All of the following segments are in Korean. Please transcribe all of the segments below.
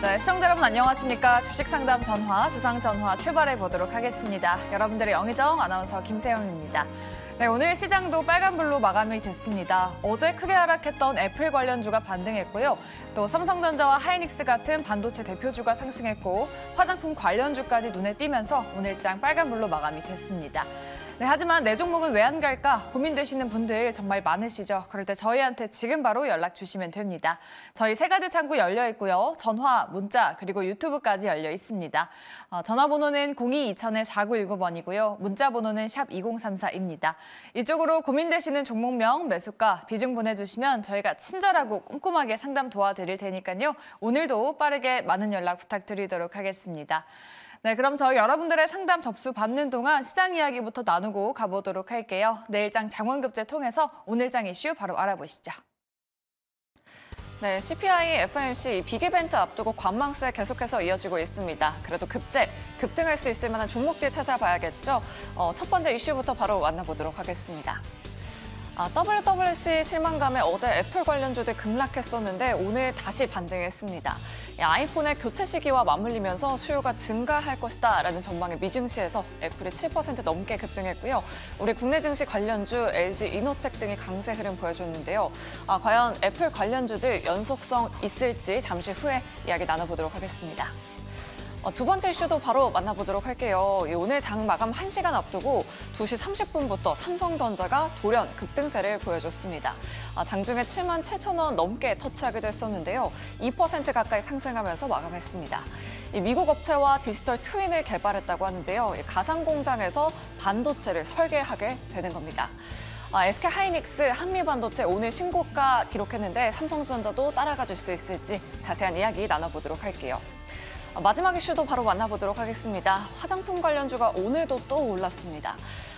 네, 시청자 여러분 안녕하십니까. 주식상담 전화, 주상전화 출발해 보도록 하겠습니다. 여러분들의 영의정 아나운서 김세영입니다. 네, 오늘 시장도 빨간불로 마감이 됐습니다. 어제 크게 하락했던 애플 관련주가 반등했고요. 또 삼성전자와 하이닉스 같은 반도체 대표주가 상승했고 화장품 관련주까지 눈에 띄면서 오늘장 빨간불로 마감이 됐습니다. 네, 하지만 내 종목은 왜 안 갈까 고민되시는 분들 정말 많으시죠? 그럴 때 저희한테 지금 바로 연락 주시면 됩니다. 저희 세가지 창구 열려 있고요. 전화, 문자, 그리고 유튜브까지 열려 있습니다. 어, 전화번호는 02-2000-4919번이고요. 문자번호는 샵 2034입니다. 이쪽으로 고민되시는 종목명, 매수가, 비중 보내주시면 저희가 친절하고 꼼꼼하게 상담 도와드릴 테니까요. 오늘도 빠르게 많은 연락 부탁드리도록 하겠습니다. 네, 그럼 저 여러분들의 상담 접수 받는 동안 시장 이야기부터 나누고 가보도록 할게요. 내일장 장원급제 통해서 오늘장 이슈 바로 알아보시죠. 네, CPI, FMC 비기벤트 앞두고 관망세 계속해서 이어지고 있습니다. 그래도 급제, 급등할 수 있을 만한 종목들 찾아봐야겠죠. 어, 첫 번째 이슈부터 바로 만나보도록 하겠습니다. 아, WWC 실망감에 어제 애플 관련주들 급락했었는데 오늘 다시 반등했습니다. 예, 아이폰의 교체 시기와 맞물리면서 수요가 증가할 것이다 라는 전망에 미증시에서 애플이 7% 넘게 급등했고요. 우리 국내 증시 관련주 LG 이노텍 등이 강세 흐름 보여줬는데요. 아, 과연 애플 관련주들 연속성 있을지 잠시 후에 이야기 나눠보도록 하겠습니다. 어, 두 번째 이슈도 바로 만나보도록 할게요. 예, 오늘 장 마감 1시간 앞두고 2시 30분부터 삼성전자가 돌연 급등세를 보여줬습니다. 아, 장중에 7만 7천 원 넘게 터치하게 됐었는데요. 2% 가까이 상승하면서 마감했습니다. 미국 업체와 디지털 트윈을 개발했다고 하는데요. 가상 공장에서 반도체를 설계하게 되는 겁니다. 아, SK 하이닉스 한미반도체 오늘 신고가 기록했는데 삼성전자도 따라가 줄 수 있을지 자세한 이야기 나눠보도록 할게요. 어, 마지막 이슈도 바로 만나보도록 하겠습니다. 화장품 관련주가 오늘도 또 올랐습니다.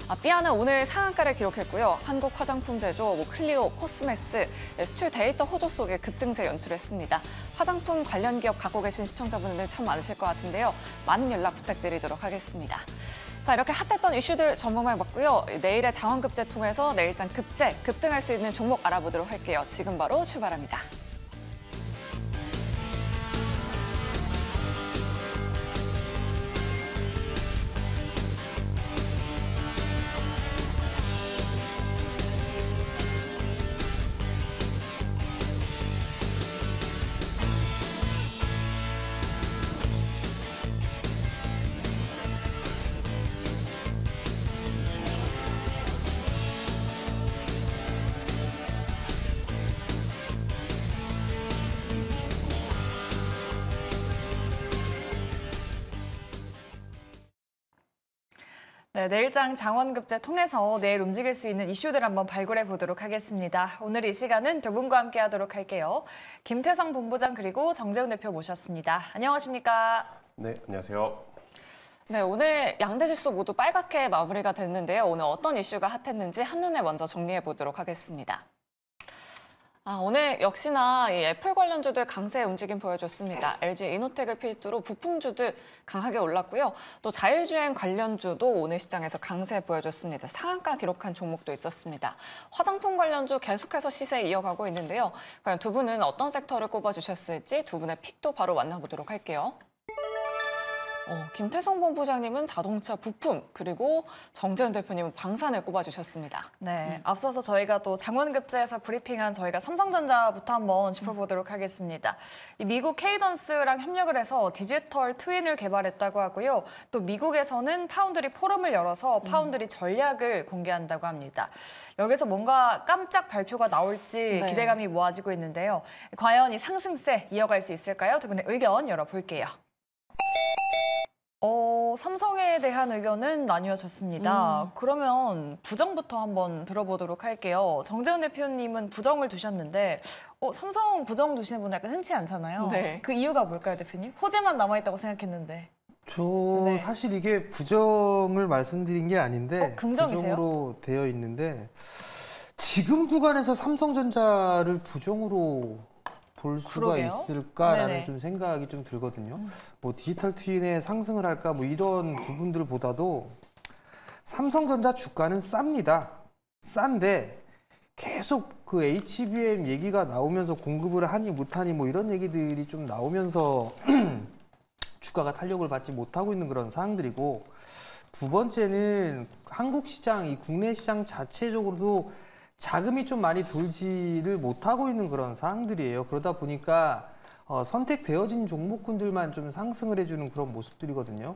아, 삐아는 오늘 상한가를 기록했고요. 한국 화장품 제조, 뭐 클리오, 코스메스, 예, 수출 데이터 호조 속에 급등세 연출했습니다. 화장품 관련 기업 갖고 계신 시청자분들 참 많으실 것 같은데요. 많은 연락 부탁드리도록 하겠습니다. 자 이렇게 핫했던 이슈들 전망해봤고요. 내일의 자원급제 통해서 내일장 급제, 급등할 수 있는 종목 알아보도록 할게요. 지금 바로 출발합니다. 네, 내일장 장원급제 통해서 내일 움직일 수 있는 이슈들 한번 발굴해 보도록 하겠습니다. 오늘 이 시간은 두 분과 함께 하도록 할게요. 김태성 본부장 그리고 정재훈 대표 모셨습니다. 안녕하십니까? 네, 안녕하세요. 네, 오늘 양대 지수 모두 빨갛게 마무리가 됐는데요. 오늘 어떤 이슈가 핫했는지 한눈에 먼저 정리해 보도록 하겠습니다. 아, 오늘 역시나 이 애플 관련주들 강세 움직임 보여줬습니다. LG 이노텍을 필두로 부품주들 강하게 올랐고요. 또 자율주행 관련주도 오늘 시장에서 강세 보여줬습니다. 상한가 기록한 종목도 있었습니다. 화장품 관련주 계속해서 시세 이어가고 있는데요. 과연 두 분은 어떤 섹터를 꼽아주셨을지 두 분의 픽도 바로 만나보도록 할게요. 어, 김태성 본부장님은 자동차 부품 그리고 정재현 대표님은 방산을 꼽아주셨습니다. 네, 음. 앞서서 저희가 또 장원급제에서 브리핑한 저희가 삼성전자부터 한번 짚어보도록 하겠습니다. 미국 케이던스랑 협력을 해서 디지털 트윈을 개발했다고 하고요. 또 미국에서는 파운드리 포럼을 열어서 음. 파운드리 전략을 공개한다고 합니다. 여기서 뭔가 깜짝 발표가 나올지 네. 기대감이 모아지고 있는데요. 과연 이 상승세 이어갈 수 있을까요? 두 분의 의견 열어볼게요. 어, 삼성에 대한 의견은 나뉘어졌습니다. 음. 그러면 부정부터 한번 들어보도록 할게요. 정재훈 대표님은 부정을 두셨는데 어, 삼성 부정 두시는 분 약간 흔치 않잖아요. 네. 그 이유가 뭘까요, 대표님? 호재만 남아있다고 생각했는데. 저 네. 사실 이게 부정을 말씀드린 게 아닌데 어, 긍정으로 되어 있는데 지금 구간에서 삼성전자를 부정으로 볼 수가 그러게요? 있을까라는 네네. 좀 생각이 좀 들거든요. 음. 뭐 디지털 트윈에 상승을 할까 뭐 이런 부분들보다도 삼성전자 주가는 쌉니다. 싼데 계속 그 HBM 얘기가 나오면서 공급을 하니 못하니 뭐 이런 얘기들이 좀 나오면서 주가가 탄력을 받지 못하고 있는 그런 상황들이고 두 번째는 한국 시장, 이 국내 시장 자체적으로도 자금이 좀 많이 돌지를 못하고 있는 그런 상황들이에요. 그러다 보니까 어, 선택되어진 종목군들만 좀 상승을 해주는 그런 모습들이거든요.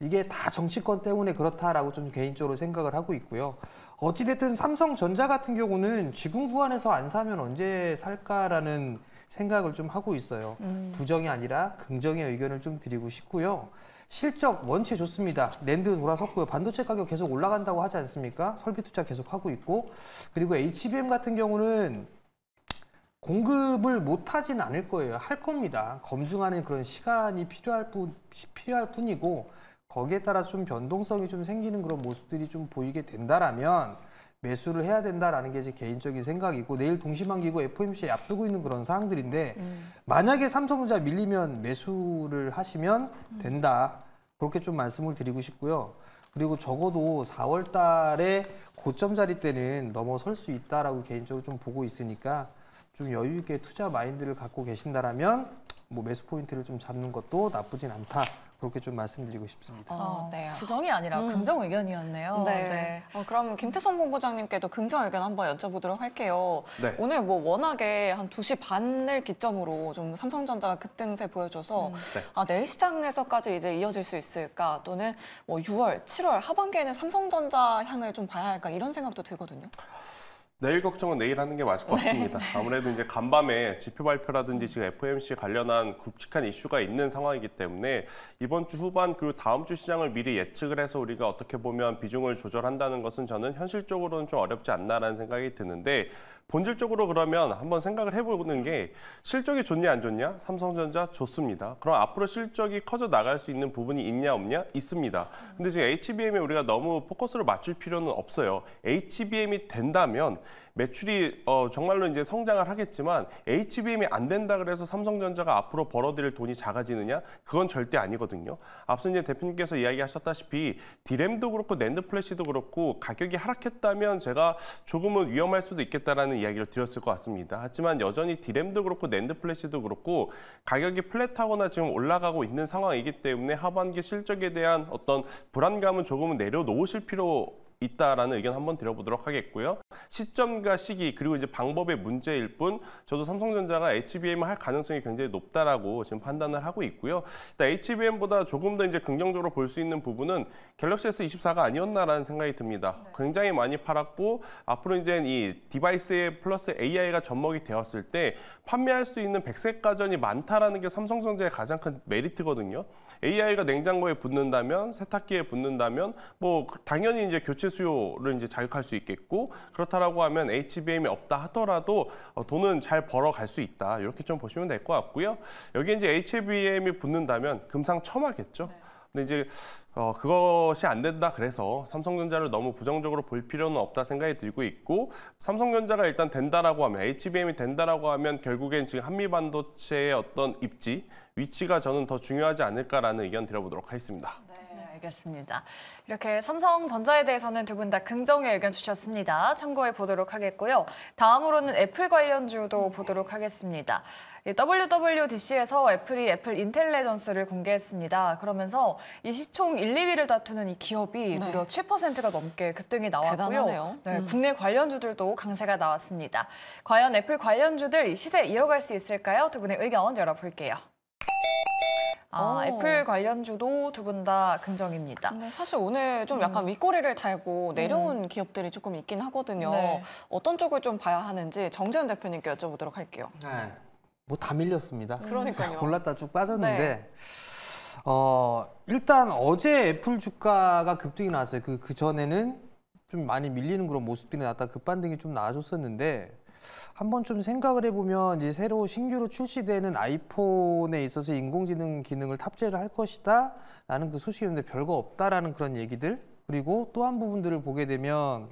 이게 다 정치권 때문에 그렇다라고 좀 개인적으로 생각을 하고 있고요. 어찌됐든 삼성전자 같은 경우는 지금 구간에서 안 사면 언제 살까라는 생각을 좀 하고 있어요. 음. 부정이 아니라 긍정의 의견을 좀 드리고 싶고요. 실적 원체 좋습니다. 랜드 돌아섰고요. 반도체 가격 계속 올라간다고 하지 않습니까? 설비 투자 계속하고 있고 그리고 HBM 같은 경우는 공급을 못하진 않을 거예요. 할 겁니다. 검증하는 그런 시간이 필요할 뿐 필요할 뿐이고 거기에 따라 좀 변동성이 좀 생기는 그런 모습들이 좀 보이게 된다라면 매수를 해야 된다라는 게 제 개인적인 생각이고 내일 동시만기고 FOMC 앞두고 있는 그런 사항들인데 음. 만약에 삼성전자 밀리면 매수를 하시면 음. 된다. 그렇게 좀 말씀을 드리고 싶고요. 그리고 적어도 4월 달에 고점 자리 때는 넘어설 수 있다라고 개인적으로 좀 보고 있으니까 좀 여유 있게 투자 마인드를 갖고 계신다라면 뭐 매수 포인트를 좀 잡는 것도 나쁘진 않다. 그렇게 좀 말씀드리고 싶습니다. 아, 어, 네. 부정이 아니라 음. 긍정 의견이었네요. 네. 네. 어, 그럼 김태성 본부장님께도 긍정 의견 한번 여쭤보도록 할게요. 네. 오늘 뭐 워낙에 한 2시 반을 기점으로 좀 삼성전자가 급등세 보여줘서 음. 네. 아, 내일 시장에서까지 이제 이어질 수 있을까 또는 뭐 6월, 7월 하반기에는 삼성전자 향을 좀 봐야 할까 이런 생각도 들거든요. 내일 걱정은 내일 하는 게 맞을 것 네. 같습니다. 아무래도 이제 간밤에 지표 발표라든지 지금 FOMC 관련한 굵직한 이슈가 있는 상황이기 때문에 이번 주 후반 그리고 다음 주 시장을 미리 예측을 해서 우리가 어떻게 보면 비중을 조절한다는 것은 저는 현실적으로는 좀 어렵지 않나라는 생각이 드는데 본질적으로 그러면 한번 생각을 해보는 게 실적이 좋냐 안 좋냐? 삼성전자 좋습니다. 그럼 앞으로 실적이 커져 나갈 수 있는 부분이 있냐 없냐? 있습니다. 근데 지금 HBM에 우리가 너무 포커스를 맞출 필요는 없어요. HBM이 된다면 매출이 어, 정말로 이제 성장을 하겠지만 HBM이 안 된다 그래서 삼성전자가 앞으로 벌어들일 돈이 작아지느냐? 그건 절대 아니거든요. 앞서 이제 대표님께서 이야기하셨다시피 디램도 그렇고 낸드 플래시도 그렇고 가격이 하락했다면 제가 조금은 위험할 수도 있겠다라는 이야기를 드렸을 것 같습니다. 하지만 여전히 디램도 그렇고 낸드 플래시도 그렇고 가격이 플랫하거나 지금 올라가고 있는 상황이기 때문에 하반기 실적에 대한 어떤 불안감은 조금은 내려놓으실 필요 있다라는 의견 한번 드려보도록 하겠고요. 시점과 시기 그리고 이제 방법의 문제일 뿐 저도 삼성전자가 HBM 할 가능성이 굉장히 높다라고 지금 판단을 하고 있고요. 일단 HBM보다 조금 더 이제 긍정적으로 볼 수 있는 부분은 갤럭시 S24가 아니었나라는 생각이 듭니다. 네. 굉장히 많이 팔았고 앞으로 이제 이 디바이스에 플러스 AI가 접목이 되었을 때 판매할 수 있는 백색 가전이 많다라는 게 삼성전자의 가장 큰 메리트거든요. AI가 냉장고에 붙는다면 세탁기에 붙는다면 뭐 당연히 이제 교체 실질 수요를 이제 자극할 수 있겠고 그렇다라고 하면 HBM이 없다 하더라도 어, 돈은 잘 벌어갈 수 있다 이렇게 좀 보시면 될 것 같고요. 여기 이제 HBM이 붙는다면 금상첨화겠죠. 네. 근데 이제 어, 그것이 안 된다 그래서 삼성전자를 너무 부정적으로 볼 필요는 없다 생각이 들고 있고 삼성전자가 일단 된다라고 하면 HBM이 된다라고 하면 결국엔 지금 한미반도체의 어떤 입지 위치가 저는 더 중요하지 않을까라는 의견 드려보도록 하겠습니다. 네. 알겠습니다. 이렇게 삼성전자에 대해서는 두 분 다 긍정의 의견 주셨습니다. 참고해 보도록 하겠고요. 다음으로는 애플 관련주도 보도록 하겠습니다. WWDC에서 애플이 애플 인텔레전스를 공개했습니다. 그러면서 이 시총 1, 2위를 다투는 이 기업이 네. 무려 7%가 넘게 급등이 나왔고요. 네, 음. 국내 관련주들도 강세가 나왔습니다. 과연 애플 관련주들 시세 이어갈 수 있을까요? 두 분의 의견 열어볼게요. 아, 애플 관련주도 두 분 다 긍정입니다. 근 네, 사실 오늘 좀 약간 음. 윗꼬리를 달고 내려온 음. 기업들이 조금 있긴 하거든요. 네. 어떤 쪽을 좀 봐야 하는지 정재현 대표님께 여쭤보도록 할게요. 네. 뭐 다 밀렸습니다. 음. 그러니까요. 올랐다 쭉 빠졌는데 네. 어, 일단 어제 애플 주가가 급등이 나왔어요. 그, 그전에는 좀 많이 밀리는 그런 모습들이 나왔다 급반등이 좀 나와줬었는데 한번 좀 생각을 해보면 이제 새로 신규로 출시되는 아이폰에 있어서 인공지능 기능을 탑재를 할 것이다. 나는 그소식이는데 별거 없다라는 그런 얘기들 그리고 또 한 부분들을 보게 되면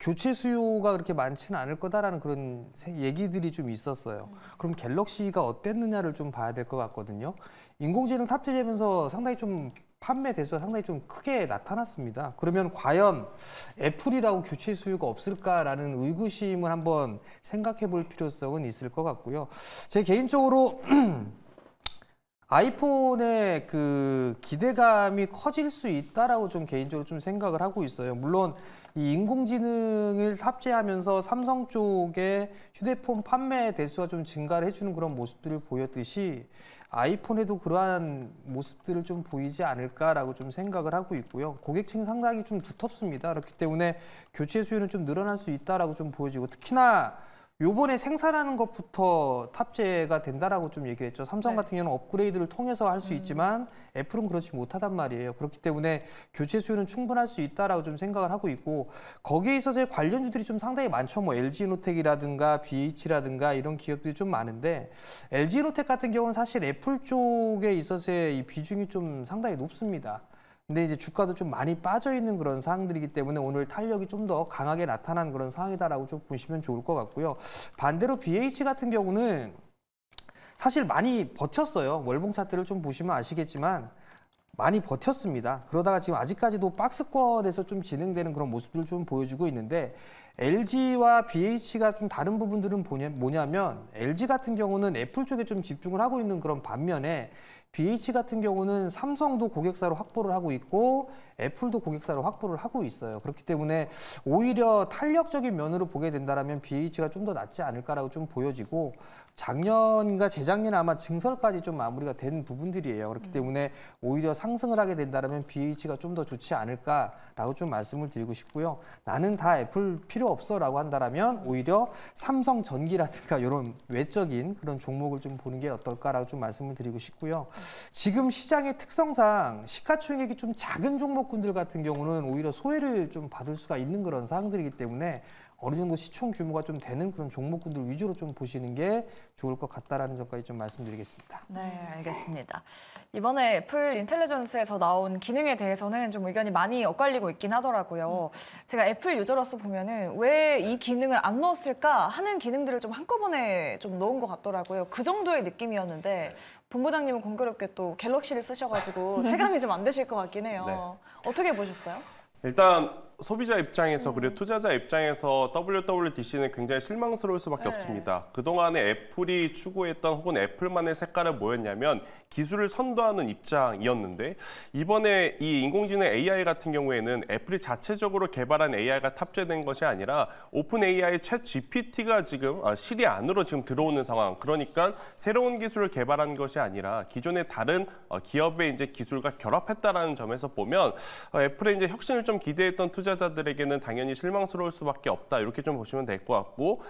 교체 수요가 그렇게 많지는 않을 거다라는 그런 얘기들이 좀 있었어요. 그럼 갤럭시가 어땠느냐를 좀 봐야 될 것 같거든요. 인공지능 탑재되면서 상당히 좀 판매 대수가 상당히 좀 크게 나타났습니다. 그러면 과연 애플이라고 교체 수요가 없을까라는 의구심을 한번 생각해 볼 필요성은 있을 것 같고요. 제 개인적으로 아이폰의 그 기대감이 커질 수 있다라고 좀 개인적으로 좀 생각을 하고 있어요. 물론 이 인공지능을 탑재하면서 삼성 쪽의 휴대폰 판매 대수가 좀 증가를 해주는 그런 모습들을 보였듯이 아이폰에도 그러한 모습들을 좀 보이지 않을까라고 좀 생각을 하고 있고요. 고객층 상당히 좀 두텁습니다. 그렇기 때문에 교체 수요는 좀 늘어날 수 있다라고 좀 보여지고 특히나 요번에 생산하는 것부터 탑재가 된다라고 좀 얘기를 했죠. 삼성 네. 같은 경우는 업그레이드를 통해서 할수 음. 있지만 애플은 그렇지 못하단 말이에요. 그렇기 때문에 교체 수요는 충분할 수 있다라고 좀 생각을 하고 있고 거기에 있어서의 관련주들이 좀 상당히 많죠. 뭐 LG노텍이라든가 BH라든가 이런 기업들이 좀 많은데 LG노텍 같은 경우는 사실 애플 쪽에 있어서의 이 비중이 좀 상당히 높습니다. 근데 이제 주가도 좀 많이 빠져 있는 그런 상황들이기 때문에 오늘 탄력이 좀 더 강하게 나타난 그런 상황이다라고 좀 보시면 좋을 것 같고요. 반대로 BH 같은 경우는 사실 많이 버텼어요. 월봉 차트를 좀 보시면 아시겠지만 많이 버텼습니다. 그러다가 지금 아직까지도 박스권에서 좀 진행되는 그런 모습들을 좀 보여주고 있는데 LG와 BH가 좀 다른 부분들은 뭐냐면 LG 같은 경우는 애플 쪽에 좀 집중을 하고 있는 그런 반면에 BH 같은 경우는 삼성도 고객사로 확보를 하고 있고 애플도 고객사로 확보를 하고 있어요. 그렇기 때문에 오히려 탄력적인 면으로 보게 된다면 BH가 좀 더 낫지 않을까라고 좀 보여지고 작년과 재작년 아마 증설까지 좀 마무리가 된 부분들이에요. 그렇기 음. 때문에 오히려 상승을 하게 된다면 BH가 좀 더 좋지 않을까라고 좀 말씀을 드리고 싶고요. 나는 다 애플 필요 없어라고 한다면 오히려 삼성 전기라든가 이런 외적인 그런 종목을 좀 보는 게 어떨까라고 좀 말씀을 드리고 싶고요. 지금 시장의 특성상 시가총액이 좀 작은 종목군들 같은 경우는 오히려 소외를 좀 받을 수가 있는 그런 상황들이기 때문에 어느 정도 시총 규모가 좀 되는 그런 종목군들 위주로 좀 보시는 게 좋을 것 같다라는 점까지 좀 말씀드리겠습니다. 네, 알겠습니다. 이번에 애플 인텔리전스에서 나온 기능에 대해서는 좀 의견이 많이 엇갈리고 있긴 하더라고요. 음. 제가 애플 유저로서 보면은 왜 이 기능을 안 넣었을까 하는 기능들을 좀 한꺼번에 좀 넣은 것 같더라고요. 그 정도의 느낌이었는데 본부장님은 공교롭게 또 갤럭시를 쓰셔가지고 체감이 좀 안 되실 것 같긴 해요. 네. 어떻게 보셨어요? 일단 소비자 입장에서 그리고 음. 투자자 입장에서 WWDC는 굉장히 실망스러울 수밖에 네. 없습니다. 그동안에 애플이 추구했던 혹은 애플만의 색깔은 뭐였냐면 기술을 선도하는 입장이었는데 이번에 이 인공지능 AI 같은 경우에는 애플이 자체적으로 개발한 AI가 탑재된 것이 아니라 오픈 AI 의챗 GPT가 지금 아, 시리 안으로 지금 들어오는 상황. 그러니까 새로운 기술을 개발한 것이 아니라 기존의 다른 어, 기업의 이제 기술과 결합했다라는 점에서 보면 어, 애플의 이제 혁신을 좀 기대했던 투자 투자자들에게는 당연히 실망스러울 수밖에 없다 이렇게 좀 보시면 될 것 같고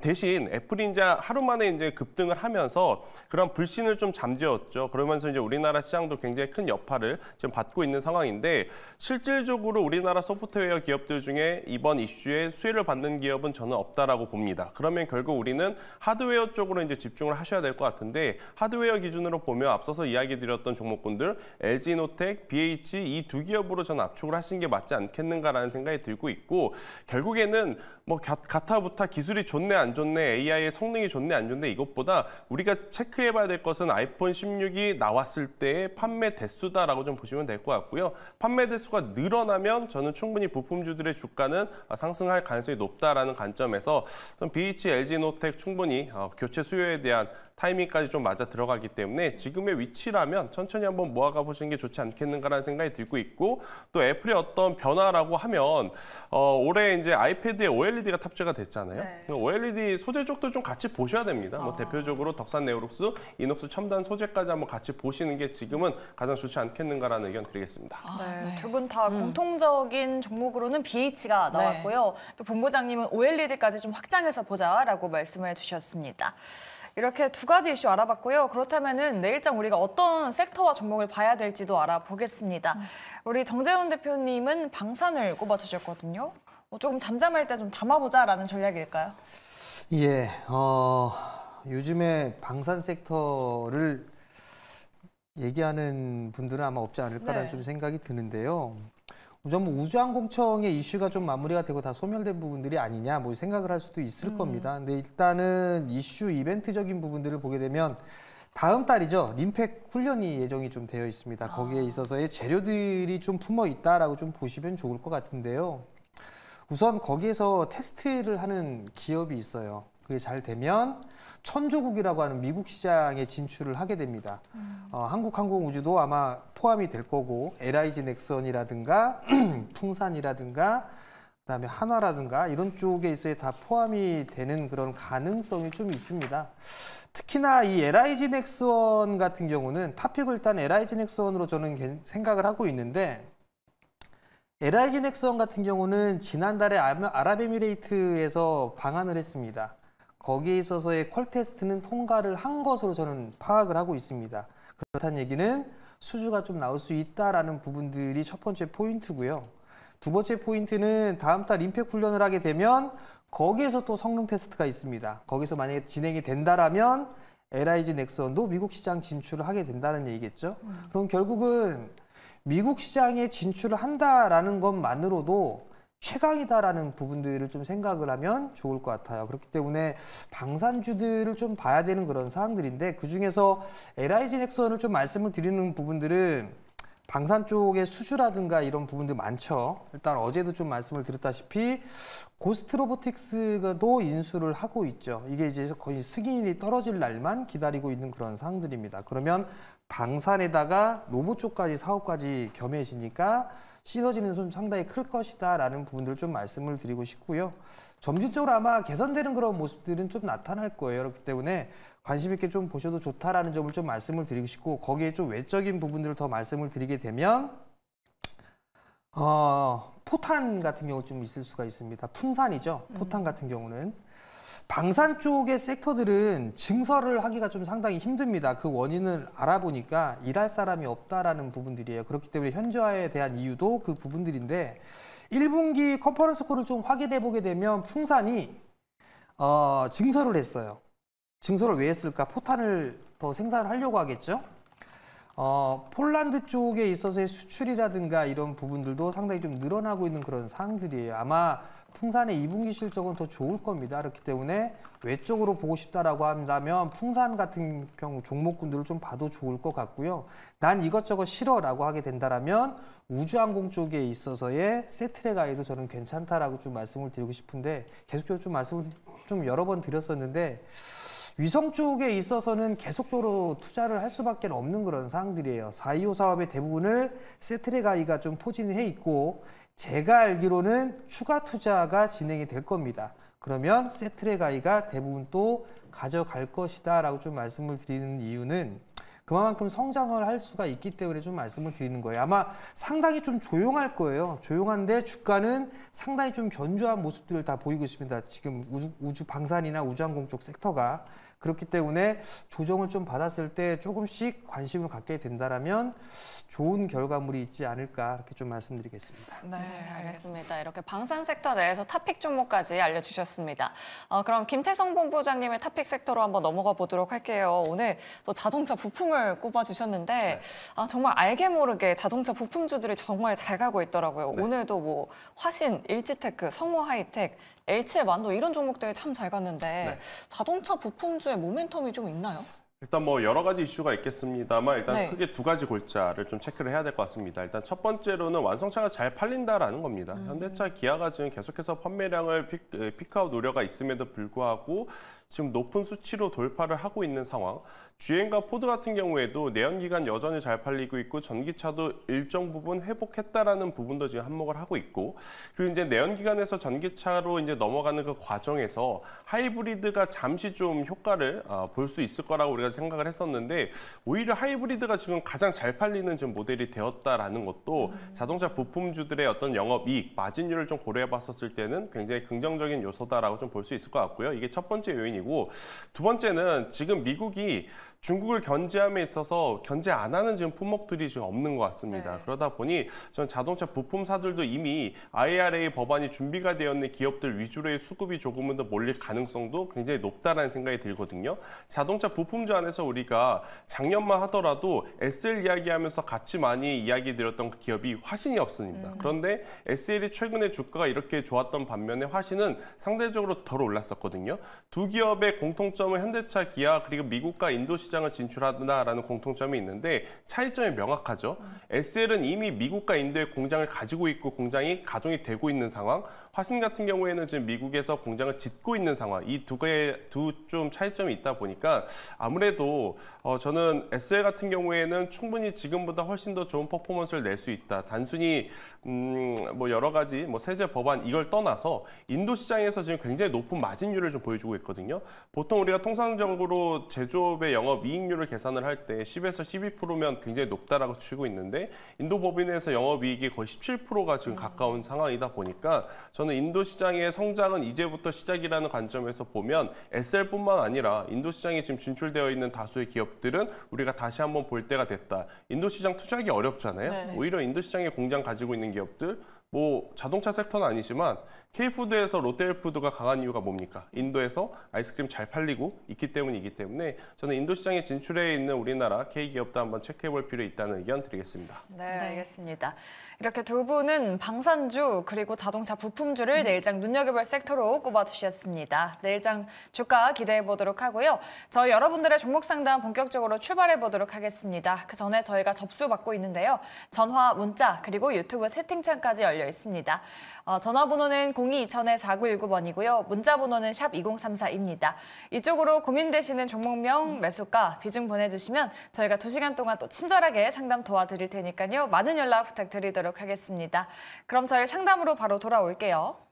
대신 애플이 이제 하루 만에 이제 급등을 하면서 그런 불신을 좀 잠재웠죠. 그러면서 이제 우리나라 시장도 굉장히 큰 여파를 지금 받고 있는 상황인데 실질적으로 우리나라 소프트웨어 기업들 중에 이번 이슈에 수혜를 받는 기업은 저는 없다라고 봅니다. 그러면 결국 우리는 하드웨어 쪽으로 이제 집중을 하셔야 될 것 같은데 하드웨어 기준으로 보면 앞서서 이야기 드렸던 종목군들 LG노텍, BH 이 두 기업으로 전 압축을 하신 게 맞지 않겠는가라는 않을까라는 생각이 들고 있고 결국에는 뭐 가타부타 기술이 좋네 안 좋네 AI의 성능이 좋네 안 좋네 이것보다 우리가 체크해봐야 될 것은 아이폰 16이 나왔을 때의 판매 대수다라고 좀 보시면 될 것 같고요. 판매 대수가 늘어나면 저는 충분히 부품주들의 주가는 아, 상승할 가능성이 높다라는 관점에서 BH, LG 노텍 충분히 어, 교체 수요에 대한 타이밍까지 좀 맞아 들어가기 때문에 지금의 위치라면 천천히 한번 모아가 보시는 게 좋지 않겠는가라는 생각이 들고 있고 또 애플의 어떤 변화라고 하면 어, 올해 이제 아이패드에 OLED가 탑재가 됐잖아요. 네. OLED 소재 쪽도 좀 같이 보셔야 됩니다. 뭐 아. 뭐 대표적으로 덕산 네오룩스, 이녹스 첨단 소재까지 한번 같이 보시는 게 지금은 가장 좋지 않겠는가라는 의견 드리겠습니다. 아, 네. 네. 두 분 다 음. 공통적인 종목으로는 BH가 네. 나왔고요. 또 본부장님은 OLED까지 좀 확장해서 보자라고 말씀을 해 주셨습니다. 이렇게 두 가지 이슈 알아봤고요. 그렇다면 내일장 우리가 어떤 섹터와 종목을 봐야 될지도 알아보겠습니다. 우리 정재훈 대표님은 방산을 꼽아주셨거든요. 뭐 조금 잠잠할 때 좀 담아보자라는 전략일까요? 예, 어, 요즘에 방산 섹터를 얘기하는 분들은 아마 없지 않을까라는 네. 좀 생각이 드는데요. 우선 뭐 우주항공청의 이슈가 좀 마무리가 되고 다 소멸된 부분들이 아니냐 뭐 생각을 할 수도 있을 음. 겁니다. 근데 일단은 이슈 이벤트적인 부분들을 보게 되면 다음 달이죠. 림팩 훈련이 예정이 좀 되어 있습니다. 아. 거기에 있어서의 재료들이 좀 품어 있다라고 좀 보시면 좋을 것 같은데요. 우선 거기에서 테스트를 하는 기업이 있어요. 그게 잘 되면 천조국이라고 하는 미국 시장에 진출을 하게 됩니다. 음. 어, 한국항공우주도 아마 포함이 될 거고 LIG 넥선이라든가 풍산이라든가 그다음에 한화라든가 이런 쪽에 있어야 다 포함이 되는 그런 가능성이 좀 있습니다. 특히나 이 LIG 넥스 같은 경우는 탑픽을 일단 LIG 넥스으로 저는 생각을 하고 있는데 LIG 넥스 같은 경우는 지난달에 아랍에미레이트에서 방한을 했습니다. 거기에 있어서의 퀄 테스트는 통과를 한 것으로 저는 파악을 하고 있습니다. 그렇다는 얘기는 수주가 좀 나올 수 있다라는 부분들이 첫 번째 포인트고요. 두 번째 포인트는 다음 달 임팩 훈련을 하게 되면 거기에서 또 성능 테스트가 있습니다. 거기서 만약에 진행이 된다라면 LIG 넥스원도 미국 시장 진출을 하게 된다는 얘기겠죠. 음. 그럼 결국은 미국 시장에 진출을 한다라는 것만으로도 최강이다라는 부분들을 좀 생각을 하면 좋을 것 같아요. 그렇기 때문에 방산주들을 좀 봐야 되는 그런 사항들인데 그중에서 LIG 넥선을 좀 말씀을 드리는 부분들은 방산 쪽의 수주라든가 이런 부분들 많죠. 일단 어제도 좀 말씀을 드렸다시피 고스트 로보틱스도 인수를 하고 있죠. 이게 이제 거의 승인이 떨어질 날만 기다리고 있는 그런 상황들입니다. 그러면 방산에다가 로봇 쪽까지 사업까지 겸해지니까 시너지는좀 상당히 클 것이다라는 부분들을 좀 말씀을 드리고 싶고요. 점진적으로 아마 개선되는 그런 모습들은 좀 나타날 거예요. 그렇기 때문에 관심 있게 좀 보셔도 좋다라는 점을 좀 말씀을 드리고 싶고 거기에 좀 외적인 부분들을 더 말씀을 드리게 되면 어, 포탄 같은 경우 좀 있을 수가 있습니다. 풍산이죠. 음. 포탄 같은 경우는 방산 쪽의 섹터들은 증설을 하기가 좀 상당히 힘듭니다. 그 원인을 알아보니까 일할 사람이 없다라는 부분들이에요. 그렇기 때문에 현저화에 대한 이유도 그 부분들인데 1분기 컨퍼런스 콜을 좀 확인해 보게 되면 풍산이 어, 증설을 했어요. 증설을 왜 했을까? 포탄을 더 생산하려고 하겠죠? 어, 폴란드 쪽에 있어서의 수출이라든가 이런 부분들도 상당히 좀 늘어나고 있는 그런 사항들이에요 아마 풍산의 2분기 실적은 더 좋을 겁니다. 그렇기 때문에 외적으로 보고 싶다라고 한다면 풍산 같은 경우 종목군들을 좀 봐도 좋을 것 같고요. 난 이것저것 싫어라고 하게 된다라면 우주항공 쪽에 있어서의 세트랙 아이도 저는 괜찮다라고 좀 말씀을 드리고 싶은데 계속적으로 좀 말씀을 좀 여러 번 드렸었는데 위성 쪽에 있어서는 계속적으로 투자를 할 수밖에 없는 그런 사항들이에요4.25 사업의 대부분을 세트레가이가좀 포진해 있고 제가 알기로는 추가 투자가 진행이 될 겁니다. 그러면 세트레가이가 대부분 또 가져갈 것이다 라고 좀 말씀을 드리는 이유는 그만큼 성장을 할 수가 있기 때문에 좀 말씀을 드리는 거예요. 아마 상당히 좀 조용할 거예요. 조용한데 주가는 상당히 좀 견조한 모습들을 다 보이고 있습니다. 지금 우주, 우주 방산이나 우주항공 쪽 섹터가 그렇기 때문에 조정을 좀 받았을 때 조금씩 관심을 갖게 된다라면 좋은 결과물이 있지 않을까 이렇게 좀 말씀드리겠습니다. 네, 네 알겠습니다. 이렇게 방산 섹터 내에서 탑픽 종목까지 알려주셨습니다. 어, 그럼 김태성 본부장님의 탑픽 섹터로 한번 넘어가 보도록 할게요. 오늘 또 자동차 부품을 꼽아주셨는데 네. 아, 정말 알게 모르게 자동차 부품주들이 정말 잘 가고 있더라고요. 네. 오늘도 뭐 화신, 일지테크, 성모 하이텍, H의 만도 이런 종목들 참 잘 갔는데 네. 자동차 부품주의 모멘텀이 좀 있나요? 일단 뭐 여러 가지 이슈가 있겠습니다만 일단 네. 크게 두 가지 골자를 좀 체크를 해야 될 것 같습니다. 일단 첫 번째로는 완성차가 잘 팔린다라는 겁니다. 음. 현대차, 기아가 지금 계속해서 판매량을 픽, 픽아웃 우려가 있음에도 불구하고 지금 높은 수치로 돌파를 하고 있는 상황. GM과 포드 같은 경우에도 내연기관 여전히 잘 팔리고 있고 전기차도 일정 부분 회복했다라는 부분도 지금 한몫을 하고 있고 그리고 이제 내연기관에서 전기차로 이제 넘어가는 그 과정에서 하이브리드가 잠시 좀 효과를 어, 볼수 있을 거라고 우리가 생각을 했었는데 오히려 하이브리드가 지금 가장 잘 팔리는 지금 모델이 되었다라는 것도 자동차 부품주들의 어떤 영업 이익, 마진율을 좀 고려해 봤었을 때는 굉장히 긍정적인 요소다라고 좀 볼 수 있을 것 같고요. 이게 첫 번째 요인 얘기고 두 번째는 지금 미국이 중국을 견제함에 있어서 견제 안 하는 지금 품목들이 지금 없는 것 같습니다. 네. 그러다 보니 전 자동차 부품사들도 이미 IRA 법안이 준비가 되어 있는 기업들 위주로의 수급이 조금은 더 몰릴 가능성도 굉장히 높다라는 생각이 들거든요. 자동차 부품주 안에서 우리가 작년만 하더라도 SL 이야기하면서 같이 많이 이야기 드렸던 그 기업이 화신이 없습니다. 음. 그런데 SL이 최근에 주가가 이렇게 좋았던 반면에 화신은 상대적으로 덜 올랐었거든요. 두 기업 기업의 공통점은 현대차, 기아 그리고 미국과 인도 시장을 진출하다라는 공통점이 있는데 차이점이 명확하죠. SL은 이미 미국과 인도에 공장을 가지고 있고 공장이 가동이 되고 있는 상황. 화신 같은 경우에는 지금 미국에서 공장을 짓고 있는 상황. 이 두 개의 두 좀 차이점이 있다 보니까 아무래도 어, 저는 SL 같은 경우에는 충분히 지금보다 훨씬 더 좋은 퍼포먼스를 낼 수 있다. 단순히 음, 뭐 여러 가지 뭐 세제 법안 이걸 떠나서 인도 시장에서 지금 굉장히 높은 마진율을 좀 보여주고 있거든요. 있거든요. 보통 우리가 통상적으로 제조업의 영업 이익률을 계산을 할 때 10에서 12%면 굉장히 높다라고 치고 있는데 인도 법인에서 영업 이익이 거의 17%가 지금 음. 가까운 상황이다 보니까 저는 인도 시장의 성장은 이제부터 시작이라는 관점에서 보면 SL뿐만 아니라 인도 시장에 지금 진출되어 있는 다수의 기업들은 우리가 다시 한번 볼 때가 됐다. 인도 시장 투자하기 어렵잖아요. 네 오히려 인도 시장에 공장 가지고 있는 기업들 뭐 자동차 섹터는 아니지만 K푸드에서 롯데일푸드가 강한 이유가 뭡니까? 인도에서 아이스크림 잘 팔리고 있기 때문이기 때문에 저는 인도 시장에 진출해 있는 우리나라 K기업도 한번 체크해 볼 필요 있다는 의견 드리겠습니다. 네, 알겠습니다. 이렇게 두 분은 방산주 그리고 자동차 부품주를 내일장 눈여겨볼 섹터로 꼽아주셨습니다. 내일장 주가 기대해 보도록 하고요. 저희 여러분들의 종목 상담 본격적으로 출발해 보도록 하겠습니다. 그 전에 저희가 접수받고 있는데요. 전화, 문자 그리고 유튜브 채팅창까지 열려 있습니다. 어, 전화번호는 0220에 4919번이고요. 문자 번호는 샵 2034입니다. 이쪽으로 고민되시는 종목명, 매수가, 비중 보내주시면 저희가 두시간 동안 또 친절하게 상담 도와드릴 테니까요. 많은 연락 부탁드리도록 하겠습니다. 그럼 저희 상담으로 바로 돌아올게요.